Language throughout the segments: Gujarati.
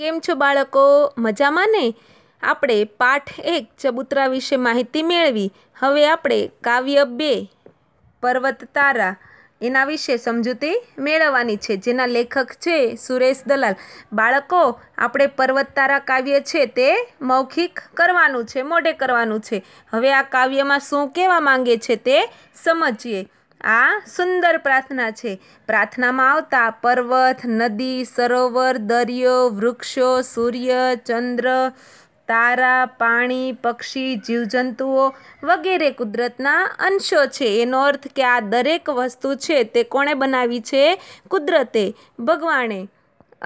કેમ છો બાળકો મજામાં ને આપણે પાઠ એક ચબૂતરા વિશે માહિતી મેળવી હવે આપણે કાવ્ય બે પર્વત તારા એના વિશે સમજૂતી મેળવવાની છે જેના લેખક છે સુરેશ દલાલ બાળકો આપણે પર્વત તારા કાવ્ય છે તે મૌખિક કરવાનું છે મોઢે કરવાનું છે હવે આ કાવ્યમાં શું કહેવા માંગે છે તે સમજીએ આ સુંદર પ્રાર્થના છે પ્રાર્થનામાં આવતા પર્વત નદી સરોવર દરિયો વૃક્ષો સૂર્ય ચંદ્ર તારા પાણી પક્ષી જીવજંતુઓ વગેરે કુદરતના અંશો છે એનો અર્થ કે આ દરેક વસ્તુ છે તે કોણે બનાવી છે કુદરતે ભગવાને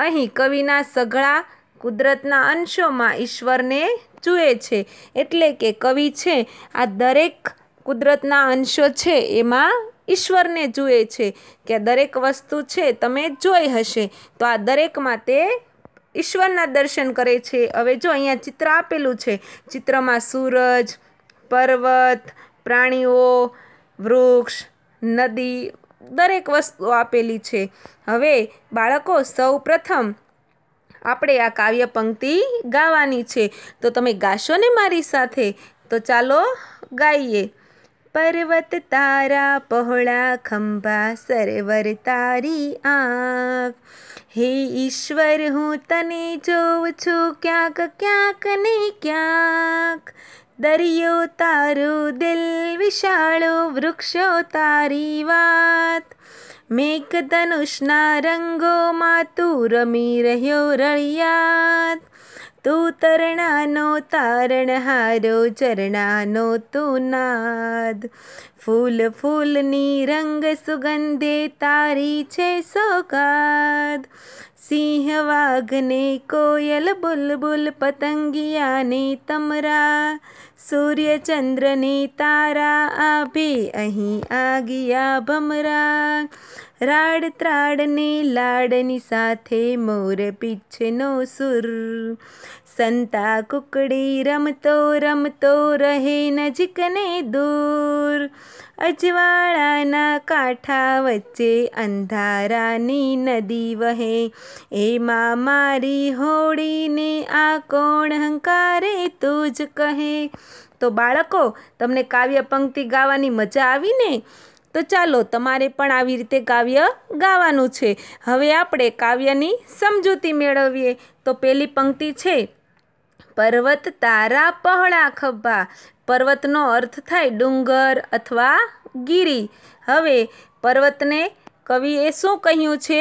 અહીં કવિના સઘળા કુદરતના અંશોમાં ઈશ્વરને જુએ છે એટલે કે કવિ છે આ દરેક કુદરતના અંશો છે એમાં ઈશ્વરને જુએ છે કે દરેક વસ્તુ છે તમે જોઈ હશે તો આ દરેકમાં તે ઈશ્વરના દર્શન કરે છે હવે જો અહીંયા ચિત્ર આપેલું છે ચિત્રમાં સૂરજ પર્વત પ્રાણીઓ વૃક્ષ નદી દરેક વસ્તુ આપેલી છે હવે બાળકો સૌ પ્રથમ આપણે આ કાવ્ય પંક્તિ ગાવાની છે તો તમે ગાશો ને મારી સાથે તો ચાલો ગાઈએ પર્વત તારા પહોળા ખંભા સરવર તારી આંખ હે ઈશ્વર હું તને જોઉં છું ક્યાંક ક્યાંક ને ક્યાંક દરિયો તારું દિલ વિશાળો વૃક્ષો તારી વાત મેઘ ધનુષના રંગોમાં તું રમી રહ્યો રળિયાત તું તરણાનો તારણહારો ચરણાનો તું નાદ ફૂલ ફૂલની રંગ સુગંધે તારી છે સોગાદ સિંહ વાઘને કોયલ બુલબુલ પતંગિયાને તમરા સૂર્યચંદ્રને તારા આભે અહીં આ ગયા ભમરા રાડ ત્રાડને લાડની સાથે મોર પીછનો સુર સંતા કુકડી રમતો રમતો રહે નજીકને દૂર અજવાળાના કાંઠા વચ્ચે અંધારાની નદી વહે એમાં મારી હોડીને આ કોણ હંકારે તું જ કહે તો બાળકો તમને કાવ્ય પંક્તિ ગાવાની મજા આવી ને તો ચાલો તમારે પણ આવી રીતે કાવ્ય ગાવાનું છે હવે આપણે કાવ્યની સમજૂતી મેળવીએ તો પેલી પંક્તિ છે પર્વત તારા પહોળા ખભા પર્વતનો અર્થ થાય ડુંગર અથવા ગીરી હવે પર્વતને કવિએ શું કહ્યું છે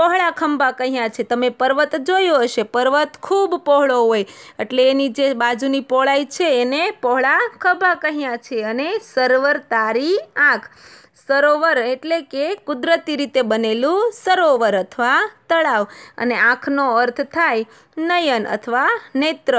પહોળા ખંભા કહ્યા છે તમે પર્વત જોયો હશે પર્વત ખૂબ પહોળો હોય એટલે એની જે બાજુની પહોળાઈ છે એને પહોળા ખભા કહ્યા છે અને સર્વર તારી આંખ સરોવર એટલે કે કુદરતી રીતે બનેલું સરોવર અથવા તળાવ અને આંખનો અર્થ થાય નયન અથવા નેત્ર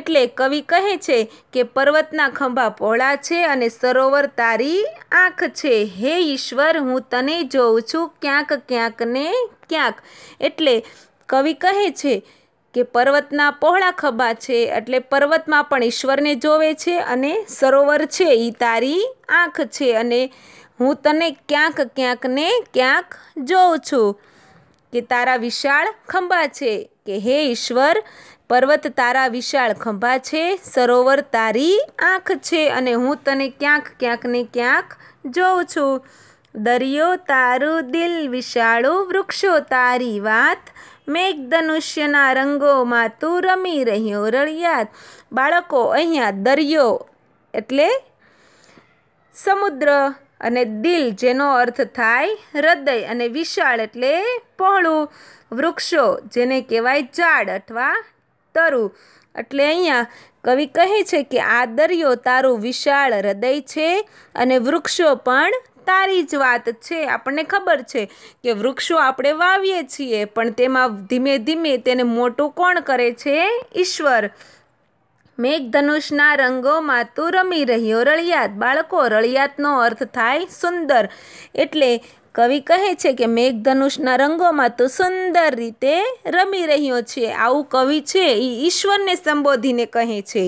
એટલે કવિ કહે છે કે પર્વતના ખંભા પહોળા છે અને સરોવર તારી આંખ છે હે ઈશ્વર હું તને જોઉં છું ક્યાંક ક્યાંક ને ક્યાંક એટલે કવિ કહે છે કે પર્વતના પહોળા ખભા છે એટલે પર્વતમાં પણ ઈશ્વરને જોવે છે અને સરોવર છે એ તારી આંખ છે અને હું તને ક્યાંક ક્યાંક ને ક્યાંક જોઉં છું કે તારા વિશાળ ખંભા છે કે હે ઈશ્વર પર્વત તારા વિશાળ ખંભા છે સરોવર તારી આંખ છે અને હું તને ક્યાંક ક્યાંક ને ક્યાંક જોઉં છું દરિયો તારું દિલ વિશાળું વૃક્ષો તારી વાત મેઘધનુષ્યના રંગોમાં તું રમી રહ્યો રળિયાત બાળકો અહીંયા દરિયો એટલે સમુદ્ર અને દિલ જેનો અર્થ થાય હૃદય અને વિશાળ એટલે પહોળું વૃક્ષો જેને કહેવાય ઝાડ અથવા તરુ એટલે અહીંયા કવિ કહે છે કે આ દરિયો તારું વિશાળ હૃદય છે અને વૃક્ષો પણ તારી જ વાત છે આપણને ખબર છે કે વૃક્ષો આપણે વાવીએ છીએ પણ તેમાં ધીમે ધીમે તેને મોટું કોણ કરે છે ઈશ્વર મેઘધનુષના રંગોમાં તું રમી રહ્યો રળિયાત બાળકો રળિયાતનો અર્થ થાય સુંદર એટલે કવિ કહે છે કે મેઘધનુષના રંગોમાં તું સુંદર રીતે રમી રહ્યો છે આવું કવિ છે એ ઈશ્વરને સંબોધીને કહે છે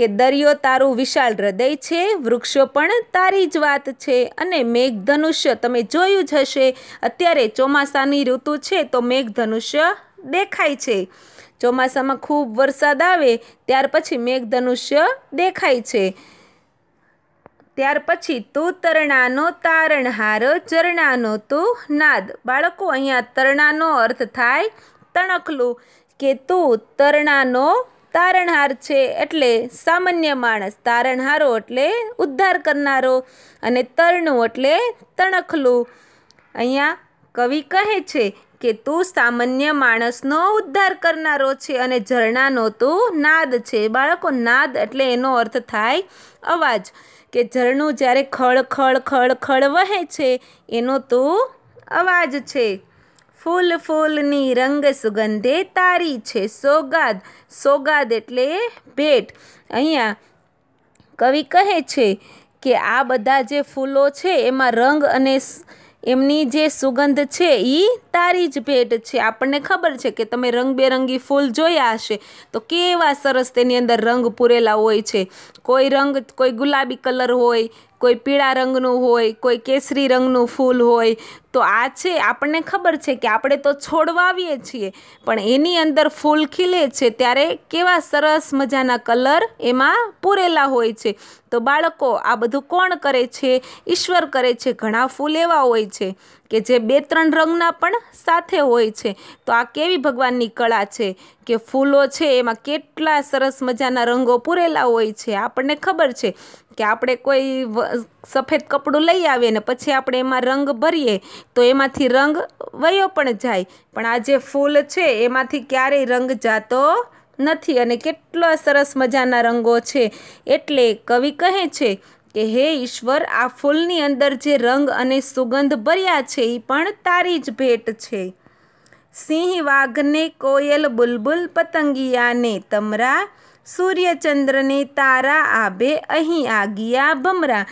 કે દરિયો તારું વિશાળ હૃદય છે વૃક્ષો પણ તારી જ વાત છે અને મેઘધનુષ્ય તમે જોયું જ હશે અત્યારે ચોમાસાની ઋતુ છે તો મેઘધનુષ્ય દેખાય છે ચોમાસામાં ખૂબ વરસાદ આવે ત્યાર પછી મેઘધનુષ્ય દેખાય છે ત્યાર પછી તું તરણાનો તારણહાર ચરણાનો તું નાદ બાળકો અહીંયા તરણાનો અર્થ થાય તણખલું કે તું તરણાનો તારણહાર છે એટલે સામાન્ય માણસ તારણહારો એટલે ઉદ્ધાર કરનારો અને તરણું એટલે તણખલું અહીંયા કવિ કહે છે કે તું સામાન્ય માણસનો ઉદ્ધાર કરનારો છે અને ઝરણાનો તું નાદ છે બાળકો નાદ એટલે એનો અર્થ થાય અવાજ કે ઝરણું જ્યારે ખળ ખળ ખળ ખળ વહે છે એનો તું અવાજ છે ફૂલ ફૂલની રંગ સુગંધે તારી છે સોગાદ સોગાદ એટલે ભેટ અહીંયા કવિ કહે છે કે આ બધા જે ફૂલો છે એમાં રંગ અને એમની જે સુગંધ છે એ તારી જ ભેટ છે આપણને ખબર છે કે તમે રંગબેરંગી ફૂલ જોયા હશે તો કેવા સરસ તેની અંદર રંગ પૂરેલા હોય છે કોઈ રંગ કોઈ ગુલાબી કલર હોય કોઈ પીળા રંગનું હોય કોઈ કેસરી રંગનું ફૂલ હોય તો આ છે આપણને ખબર છે કે આપણે તો છોડ વાવીએ છીએ પણ એની અંદર ફૂલ ખીલે છે ત્યારે કેવા સરસ મજાના કલર એમાં પૂરેલા હોય છે તો બાળકો આ બધું કોણ કરે છે ઈશ્વર કરે છે ઘણા ફૂલ એવા હોય છે કે જે બે ત્રણ રંગના પણ સાથે હોય છે તો આ કેવી ભગવાનની કળા છે કે ફૂલો છે એમાં કેટલા સરસ મજાના રંગો પૂરેલા હોય છે આપણને ખબર છે કે આપણે કોઈ સફેદ કપડું લઈ આવીએ ને પછી આપણે એમાં રંગ ભરીએ તો એમાંથી રંગ વયો પણ જાય પણ આ જે ફૂલ છે એમાંથી ક્યારેય રંગ જાતો નથી અને કેટલો સરસ મજાના રંગો છે એટલે કવિ કહે છે કે હે ઈશ્વર આ ફૂલની અંદર જે રંગ અને સુગંધ ભર્યા છે એ પણ તારી જ ભેટ છે સિંહ વાઘને કોયલ બુલબુલ પતંગિયાને તમરા સૂર્યચંદ્રને તારા આબે અહીં આ ગયા ભમરા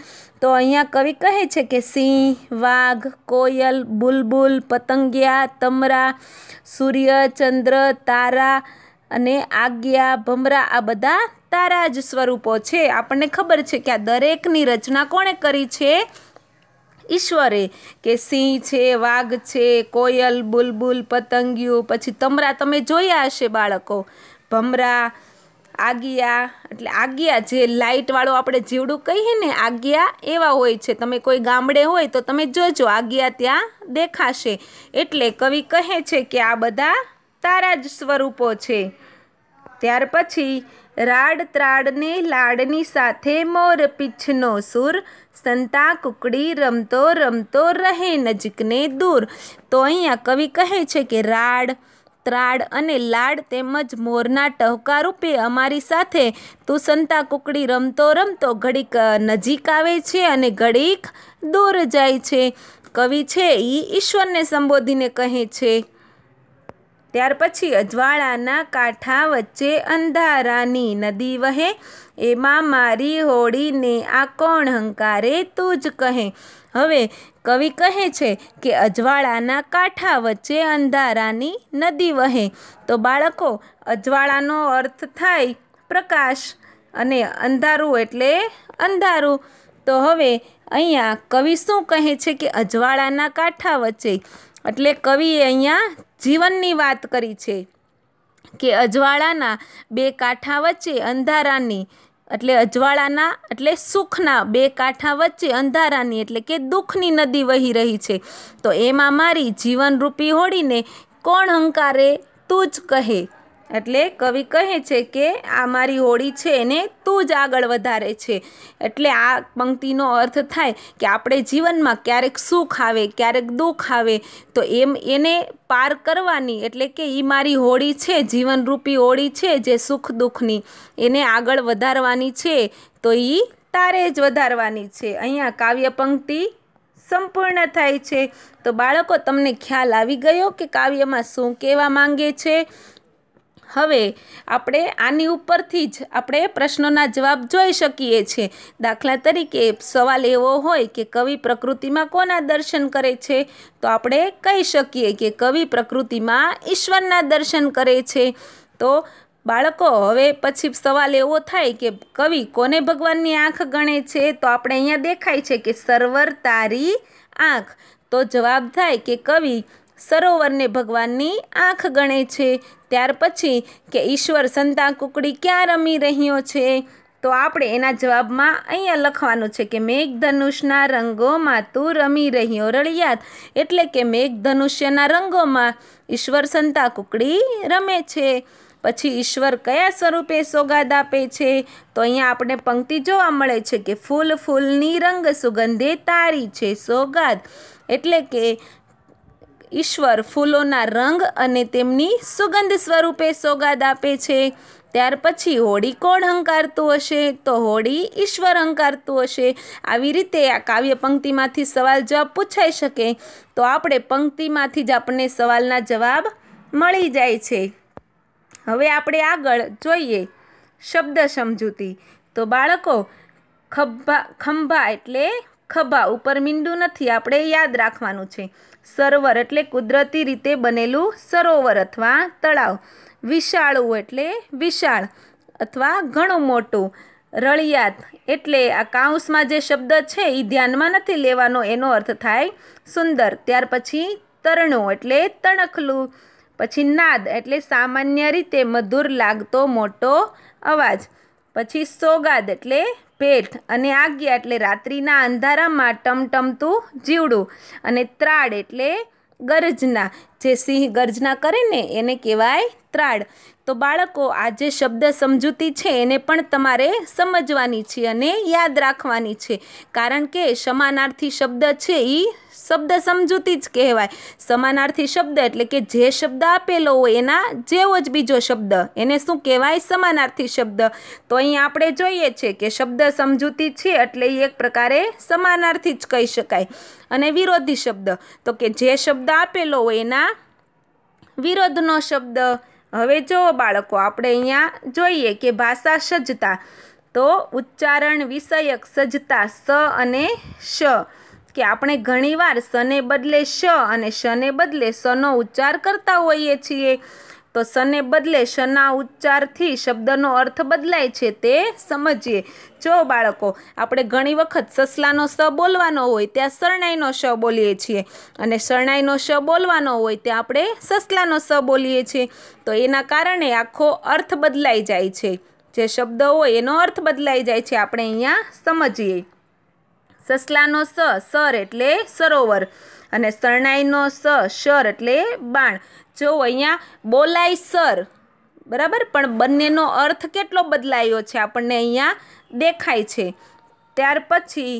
તો અહીંયા કવિ કહે છે કે સિંહ વાઘ કોયલ બુલબુલ પતંગિયા તમરા સૂર્ય ચંદ્ર તારા અને આજ્ઞા ભમરા આ બધા તારા જ સ્વરૂપો છે આપણને ખબર છે કે આ દરેકની રચના કોણે કરી છે ઈશ્વરે કે સિંહ છે વાઘ છે કોયલ બુલબુલ પતંગિયું પછી તમરા તમે જોયા હશે બાળકો ભમરા આગિયા એટલે આગિયા જે લાઇટવાળો આપણે જીવડું કહીએ ને આગિયા એવા હોય છે તમે કોઈ ગામડે હોય તો તમે જોજો આગિયા ત્યાં દેખાશે એટલે કવિ કહે છે કે આ બધા તારા જ સ્વરૂપો છે ત્યાર પછી રાડ ત્રાડને લાડની સાથે મોર પીછનો સૂર સંતા કુકડી રમતો રમતો રહે નજીકને દૂર તો અહીંયા કવિ કહે છે કે રાડ ત્રાડ અને લાડ તેમજ મોરના ટહુકા રૂપે અમારી સાથે તુસંતા કુકડી રમતો રમતો ઘડીક નજીક આવે છે અને ઘડીક દૂર જાય છે કવિ છે એ ઈશ્વરને સંબોધીને કહે છે ત્યાર પછી અજવાળાના કાંઠા વચ્ચે અંધારાની નદી વહે એમાં મારી હોળીને આ કોણ હંકારે તું જ કહે હવે કવિ કહે છે કે અજવાળાના કાંઠા વચ્ચે અંધારાની નદી વહે તો બાળકો અજવાળાનો અર્થ થાય પ્રકાશ અને અંધારું એટલે અંધારું તો હવે અહીંયા કવિ શું કહે છે કે અજવાળાના કાંઠા વચ્ચે એટલે કવિ અહીંયા જીવનની વાત કરી છે કે અજવાળાના બે કાંઠા વચ્ચે અંધારાની એટલે અજવાળાના એટલે સુખના બે કાંઠા વચ્ચે અંધારાની એટલે કે દુઃખની નદી વહી રહી છે તો એમાં મારી જીવનરૂપી હોડીને કોણ હંકારે તું જ કહે એટલે કવિ કહે છે કે આ મારી હોળી છે એને તું જ આગળ વધારે છે એટલે આ પંક્તિનો અર્થ થાય કે આપણે જીવનમાં ક્યારેક સુખ આવે ક્યારેક દુઃખ આવે તો એમ એને પાર કરવાની એટલે કે એ મારી હોળી છે જીવનરૂપી હોળી છે જે સુખ દુઃખની એને આગળ વધારવાની છે તો એ તારે જ વધારવાની છે અહીંયા કાવ્ય પંક્તિ સંપૂર્ણ થાય છે તો બાળકો તમને ખ્યાલ આવી ગયો કે કાવ્યમાં શું કહેવા માંગે છે હવે આપણે આની ઉપરથી જ આપણે પ્રશ્નોના જવાબ જોઈ શકીએ છીએ દાખલા તરીકે સવાલ એવો હોય કે કવિ પ્રકૃતિમાં કોના દર્શન કરે છે તો આપણે કહી શકીએ કે કવિ પ્રકૃતિમાં ઈશ્વરના દર્શન કરે છે તો બાળકો હવે પછી સવાલ એવો થાય કે કવિ કોને ભગવાનની આંખ ગણે છે તો આપણે અહીંયા દેખાય છે કે સર્વર તારી આંખ તો જવાબ થાય કે કવિ સરોવરને ભગવાનની આંખ ગણે છે ત્યાર પછી કે ઈશ્વર સંતા કુકડી ક્યાં રમી રહ્યો છે તો આપણે એના જવાબમાં અહીંયા લખવાનું છે કે મેઘધનુષના રંગોમાં તું રમી રહ્યો રળિયાત એટલે કે મેઘધનુષ્યના રંગોમાં ઈશ્વર સંતા કુકડી રમે છે પછી ઈશ્વર કયા સ્વરૂપે સોગાદ આપે છે તો અહીંયા આપણે પંક્તિ જોવા મળે છે કે ફૂલ ફૂલની રંગ સુગંધે તારી છે સોગાદ એટલે કે ઈશ્વર ફૂલોના રંગ અને તેમની સુગંધ સ્વરૂપે સોગાદ આપે છે ત્યાર પછી હોળી કોણ હંકારતું હશે તો હોળી ઈશ્વર હંકારતું હશે આવી રીતે આ કાવ્ય પંક્તિમાંથી સવાલ જવાબ પૂછાઈ શકે તો આપણે પંક્તિમાંથી જ આપણને સવાલના જવાબ મળી જાય છે હવે આપણે આગળ જોઈએ શબ્દ સમજૂતી તો બાળકો ખભા ખંભા એટલે ખભા ઉપર મીંડું નથી આપણે યાદ રાખવાનું છે સરોવર એટલે કુદરતી રીતે બનેલું સરોવર અથવા તળાવ વિશાળું એટલે વિશાળ અથવા ઘણું મોટું રળિયાત એટલે આ કાઉસમાં જે શબ્દ છે એ ધ્યાનમાં નથી લેવાનો એનો અર્થ થાય સુંદર ત્યાર પછી તરણું એટલે તણખલું પછી નાદ એટલે સામાન્ય રીતે મધુર લાગતો મોટો અવાજ પછી સોગાદ એટલે ભેટ અને આજ્ઞા એટલે રાત્રિના અંધારામાં ટમટમતું જીવડું અને ત્રાડ એટલે ગરજના જે સિંહ ગર્જના કરે ને એને કહેવાય ત્રાડ તો બાળકો આ જે શબ્દ સમજૂતી છે એને પણ તમારે સમજવાની છે અને યાદ રાખવાની છે કારણ કે સમાનાર્થી શબ્દ છે એ શબ્દ સમજૂતી જ કહેવાય સમાનાર્થી શબ્દ એટલે કે જે શબ્દ આપેલો હોય એના જેવો જ બીજો શબ્દ એને શું કહેવાય સમાનાર્થી શબ્દ તો અહીં આપણે જોઈએ છે કે શબ્દ સમજૂતી છે એટલે એ એક પ્રકારે સમાનાર્થી જ કહી શકાય અને વિરોધી શબ્દ તો કે જે શબ્દ આપેલો હોય એના વિરોધનો શબ્દ હવે જો બાળકો આપણે અહીંયા જોઈએ કે ભાષા સજ્જતા તો ઉચ્ચારણ વિષયક સજ્જતા સ અને શ કે આપણે ઘણીવાર સને બદલે શ અને શને બદલે સનો ઉચ્ચાર કરતા હોઈએ છીએ તો સને બદલે શના ઉચ્ચારથી શબ્દનો અર્થ બદલાય છે તે સમજીએ જો બાળકો આપણે ઘણી વખત સસલાનો સ બોલવાનો હોય ત્યાં શરણાઈનો સ બોલીએ છીએ અને શરણાઈનો શ બોલવાનો હોય ત્યાં આપણે સસલાનો સ બોલીએ છીએ તો એના કારણે આખો અર્થ બદલાઈ જાય છે જે શબ્દ હોય એનો અર્થ બદલાઈ જાય છે આપણે અહીંયા સમજીએ સસલાનો સ સર એટલે સરોવર અને શરણાઈનો સ સર એટલે બાણ જો અહીંયા બોલાય સર બરાબર પણ બંનેનો અર્થ કેટલો બદલાયો છે આપણને અહીંયા દેખાય છે ત્યાર પછી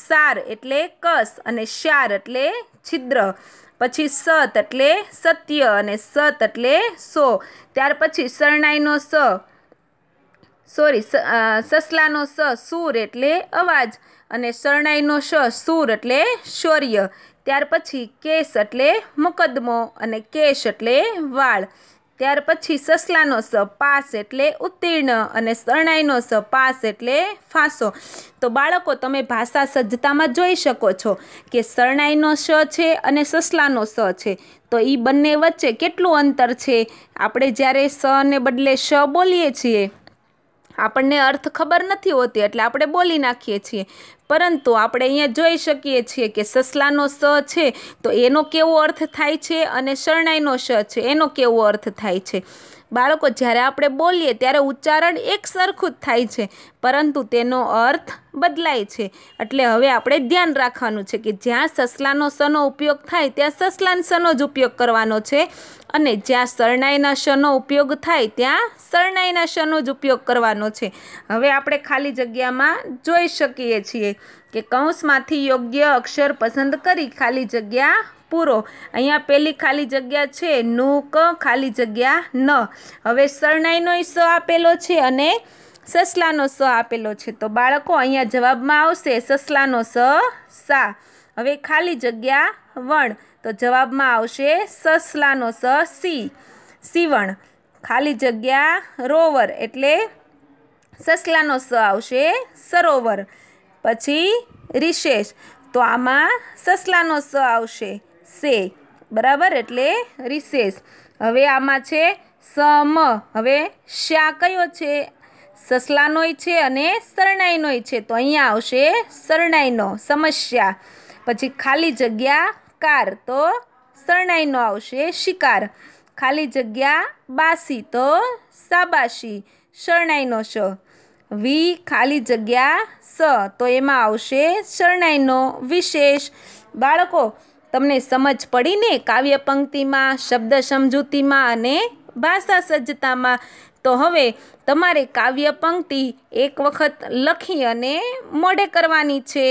સાર એટલે કસ અને શાર એટલે છિદ્ર પછી સત એટલે સત્ય અને સત એટલે સો ત્યાર પછી શરણાઈનો સ સોરી સસલાનો સ સૂર એટલે અવાજ અને શરણાઈનો સ સૂર એટલે શૌર્ય ત્યાર પછી કેસ એટલે મુકદ્દમો અને કેશ એટલે વાળ ત્યાર પછી સસલાનો સ પાસ એટલે ઉત્તીર્ણ અને શરણાઈનો સ પાસ એટલે ફાંસો તો બાળકો તમે ભાષા સજ્જતામાં જોઈ શકો છો કે શરણાઈનો સ છે અને સસલાનો સ છે તો એ બંને વચ્ચે કેટલું અંતર છે આપણે જ્યારે સ ને બદલે સ બોલીએ છીએ આપણને અર્થ ખબર નથી હોતી એટલે આપણે બોલી નાખીએ છીએ પરંતુ આપણે અહીંયા જોઈ શકીએ છીએ કે સસલાનો સ છે તો એનો કેવો અર્થ થાય છે અને શરણાઈનો સ છે એનો કેવો અર્થ થાય છે બાળકો જ્યારે આપણે બોલીએ ત્યારે ઉચ્ચારણ એક સરખું જ થાય છે પરંતુ તેનો અર્થ બદલાય છે એટલે હવે આપણે ધ્યાન રાખવાનું છે કે જ્યાં સસલાનો સનો ઉપયોગ થાય ત્યાં સસલાન સનો જ ઉપયોગ કરવાનો છે અને જ્યાં શરણાઈના શનો ઉપયોગ થાય ત્યાં શરણાઈના શનો જ ઉપયોગ કરવાનો છે હવે આપણે ખાલી જગ્યામાં જોઈ શકીએ છીએ કે કૌંસમાંથી યોગ્ય અક્ષર પસંદ કરી ખાલી જગ્યા પૂરો અહીંયા પહેલી ખાલી જગ્યા છે નુ ક ખાલી જગ્યા ન હવે શરણાઈનો સ આપેલો છે અને સસલાનો સ આપેલો છે તો બાળકો અહીંયા જવાબમાં આવશે સસલાનો સ સા હવે ખાલી જગ્યા વણ તો જવાબમાં આવશે સસલાનો સ સી સીવણ ખાલી જગ્યા રોવર એટલે સસલાનો સ આવશે સરોવર પછી રિશેષ તો આમાં સસલાનો સ આવશે સે બરાબર એટલે રિસેસ હવે આમાં છે સમ હવે શા કયો છે સસલાનોય છે અને શરણાઈનોય છે તો અહીંયા આવશે શરણાઈનો સમસ્યા પછી ખાલી જગ્યા કાર તો શરણાઈનો આવશે શિકાર ખાલી જગ્યા બાસી તો સાબાશી શરણાઈનો શ વી ખાલી જગ્યા સ તો એમાં આવશે શરણાઈનો વિશેષ બાળકો તમને સમજ પડીને કાવ્ય પંક્તિમાં શબ્દ સમજૂતીમાં અને ભાષા સજ્જતામાં તો હવે તમારે કાવ્ય પંક્તિ એક વખત લખી અને મોઢે કરવાની છે